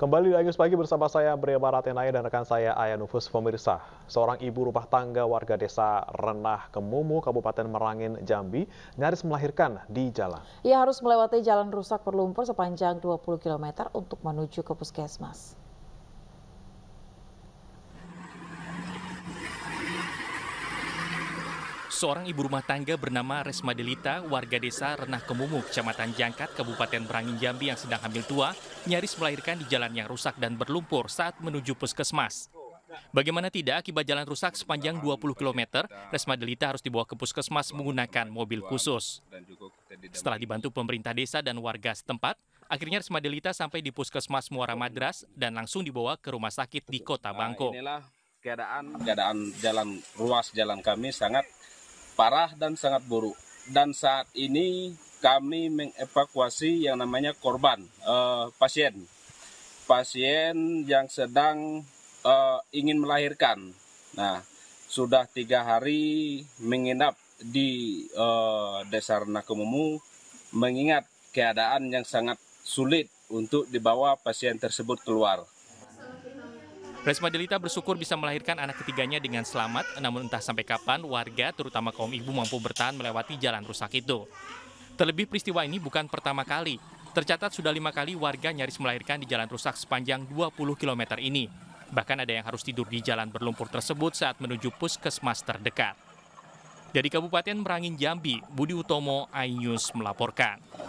Kembali di Agus Pagi bersama saya Bria Baratenaya dan rekan saya Ayah Nufus Pemirsa. Seorang ibu rumah tangga warga desa Renah Kemumu, Kabupaten Merangin, Jambi, nyaris melahirkan di jalan. Ia harus melewati jalan rusak berlumpur sepanjang 20 km untuk menuju ke puskesmas. seorang ibu rumah tangga bernama Resma Delita, warga desa Renah Kemumu, Kecamatan Jangkat, Kabupaten Berangin Jambi yang sedang hamil tua, nyaris melahirkan di jalan yang rusak dan berlumpur saat menuju puskesmas. Bagaimana tidak, akibat jalan rusak sepanjang 20 km, Resma Delita harus dibawa ke puskesmas menggunakan mobil khusus. Setelah dibantu pemerintah desa dan warga setempat, akhirnya Resma Delita sampai di puskesmas Muara Madras dan langsung dibawa ke rumah sakit di kota Bangko. Nah, keadaan keadaan jalan ruas jalan kami sangat parah dan sangat buruk. Dan saat ini kami mengevakuasi yang namanya korban, uh, pasien. Pasien yang sedang uh, ingin melahirkan. Nah, sudah tiga hari menginap di uh, Desa Renakumumu mengingat keadaan yang sangat sulit untuk dibawa pasien tersebut keluar. Resma Delita bersyukur bisa melahirkan anak ketiganya dengan selamat, namun entah sampai kapan warga, terutama kaum ibu, mampu bertahan melewati jalan rusak itu. Terlebih peristiwa ini bukan pertama kali. Tercatat sudah lima kali warga nyaris melahirkan di jalan rusak sepanjang 20 km ini. Bahkan ada yang harus tidur di jalan berlumpur tersebut saat menuju puskesmas terdekat. Dari Kabupaten Merangin Jambi, Budi Utomo, iNews melaporkan.